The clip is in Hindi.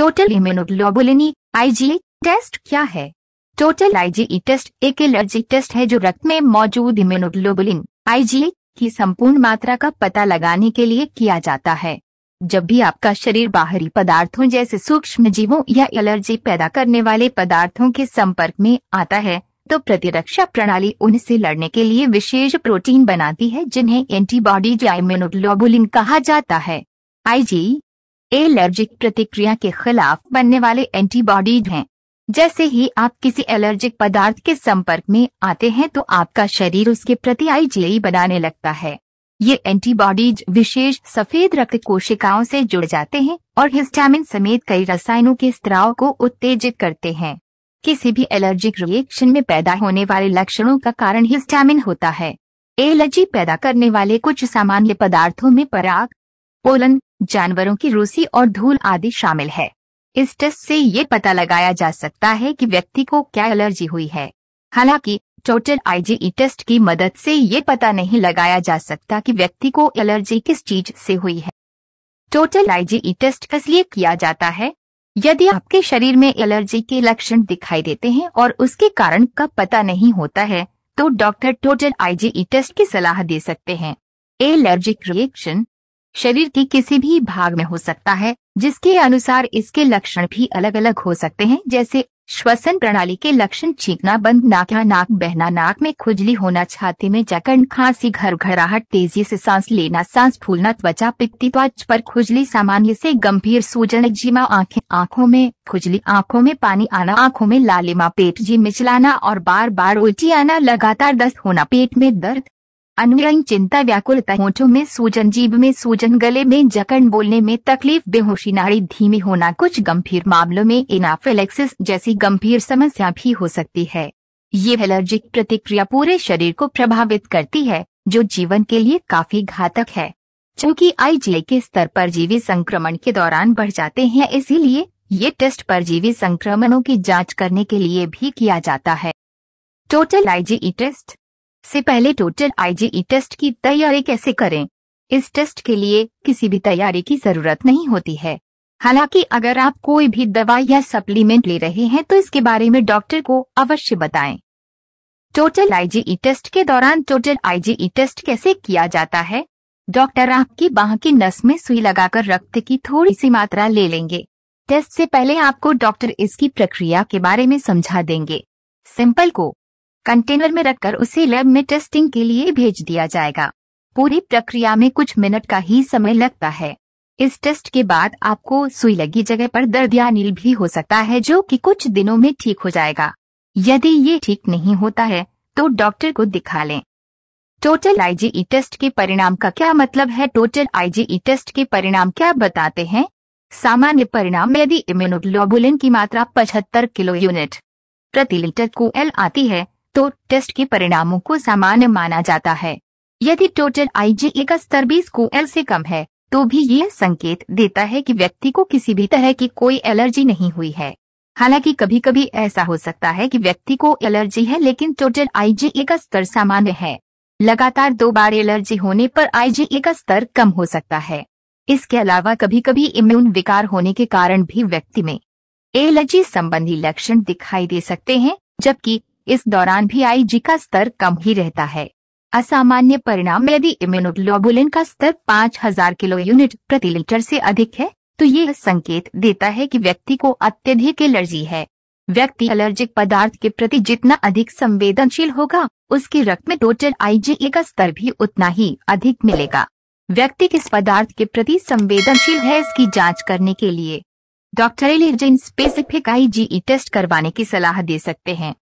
टोटल इम्यूनोग्लोबुलिनी आईजीए टेस्ट क्या है टोटल आईजीई टेस्ट एक एलर्जी टेस्ट है जो रक्त में मौजूद इम्यूनोग्लोबुलिन आईजीए e की संपूर्ण मात्रा का पता लगाने के लिए किया जाता है जब भी आपका शरीर बाहरी पदार्थों जैसे सूक्ष्म जीवों या एलर्जी पैदा करने वाले पदार्थों के संपर्क में आता है तो प्रतिरक्षा प्रणाली उनसे लड़ने के लिए विशेष प्रोटीन बनाती है जिन्हें एंटीबॉडी या इम्यूनोग्लोबुलिन कहा जाता है आईजी एलर्जिक प्रतिक्रिया के खिलाफ बनने वाले एंटीबॉडीज हैं जैसे ही आप किसी एलर्जिक पदार्थ के संपर्क में आते हैं तो आपका शरीर उसके प्रति आई बनाने लगता है ये एंटीबॉडीज विशेष सफेद रक्त कोशिकाओं से जुड़ जाते हैं और हिस्टामिन समेत कई रसायनों के स्त्राव को उत्तेजित करते हैं किसी भी एलर्जिक रिएक्शन में पैदा होने वाले लक्षणों का कारण हिस्टामिन होता है एलर्जी पैदा करने वाले कुछ सामान्य पदार्थों में पराग पोलन जानवरों की रूसी और धूल आदि शामिल है इस टेस्ट से ये पता लगाया जा सकता है कि व्यक्ति को क्या एलर्जी हुई है हालांकि टोटल आईजीई टेस्ट की मदद से ये पता नहीं लगाया जा सकता कि व्यक्ति को एलर्जी किस चीज से हुई है टोटल आईजीई टेस्ट इसलिए किया जाता है यदि आपके शरीर में एलर्जी के लक्षण दिखाई देते हैं और उसके कारण का पता नहीं होता है तो डॉक्टर टोटल आईजीई टेस्ट की सलाह दे सकते हैं एलर्जिक रिएक्शन शरीर के किसी भी भाग में हो सकता है जिसके अनुसार इसके लक्षण भी अलग अलग हो सकते हैं जैसे श्वसन प्रणाली के लक्षण छीकना बंद नाक या नाक बहना नाक में खुजली होना छाती में जकड़ खांसी घर घराहट तेजी से सांस लेना सांस फूलना त्वचा पित्ती त्वच पर खुजली सामान्य से गंभीर सूजन जीमा आंखें आंखों में खुजली आंखों में पानी आना आंखों में लालिमा पेट जी मिचलाना और बार बार उल्टी आना लगातार दस्त होना पेट में दर्द अनुरंग चिंता व्याकुलता होठों में सूजन जीभ में सूजन गले में जकड़ बोलने में तकलीफ बेहोशी नाड़ी धीमी होना कुछ गंभीर मामलों में इनाफेलेक्सिस जैसी गंभीर समस्या भी हो सकती है ये एलर्जिक प्रतिक्रिया पूरे शरीर को प्रभावित करती है जो जीवन के लिए काफी घातक है आई आईजीए के स्तर पर जीवी संक्रमण के दौरान बढ़ जाते हैं इसीलिए ये टेस्ट परजीवी संक्रमणों की जांच करने के लिए भी किया जाता है टोटल आईजीई टेस्ट से पहले टोटल आईजीई टेस्ट की तैयारी कैसे करें इस टेस्ट के लिए किसी भी तैयारी की जरूरत नहीं होती है हालांकि अगर आप कोई भी दवा या सप्लीमेंट ले रहे हैं तो इसके बारे में डॉक्टर को अवश्य बताएं। टोटल आईजीई टेस्ट के दौरान टोटल आईजीई टेस्ट कैसे किया जाता है डॉक्टर आपकी बाह की नस में सुई लगाकर रक्त की थोड़ी सी मात्रा ले लेंगे टेस्ट से पहले आपको डॉक्टर इसकी प्रक्रिया के बारे में समझा देंगे सिंपल को कंटेनर में रखकर उसे लैब में टेस्टिंग के लिए भेज दिया जाएगा पूरी प्रक्रिया में कुछ मिनट का ही समय लगता है इस टेस्ट के बाद आपको सुई लगी जगह पर दर्द या नील भी हो सकता है जो कि कुछ दिनों में ठीक हो जाएगा यदि ये ठीक नहीं होता है तो डॉक्टर को दिखा लें टोटल आईजीई e टेस्ट के परिणाम का क्या मतलब है टोटल आईजीई e टेस्ट के परिणाम क्या बताते हैं सामान्य परिणाम यदि इम्यूनोग्लोबुलिन की मात्रा 75 किलो यूनिट प्रति लीटर को एल आती है तो टेस्ट के परिणामों को सामान्य माना जाता है यदि टोटल आईजीए का स्तर भी को एल से कम है तो भी यह संकेत देता है कि व्यक्ति को किसी भी तरह की कोई एलर्जी नहीं हुई है हालांकि कभी कभी ऐसा हो सकता है कि व्यक्ति को एलर्जी है लेकिन टोटल आईजीए का स्तर सामान्य है लगातार दो बार एलर्जी होने पर आईजीए का स्तर कम हो सकता है इसके अलावा कभी कभी इम्यून विकार होने के कारण भी व्यक्ति में एलर्जी संबंधी लक्षण दिखाई दे सकते हैं जबकि इस दौरान भी आई का स्तर कम ही रहता है असामान्य परिणाम यदि इम्यूनोग्लोबुलिन का स्तर 5000 किलो यूनिट प्रति लीटर से अधिक है तो ये संकेत देता है कि व्यक्ति को अत्यधिक एलर्जी है व्यक्ति एलर्जिक पदार्थ के प्रति जितना अधिक संवेदनशील होगा उसके रक्त में टोटल आई का स्तर भी उतना ही अधिक मिलेगा व्यक्ति किस पदार्थ के प्रति संवेदनशील है इसकी जाँच करने के लिए doctor specific I e test करवाने की सलाह दे सकते हैं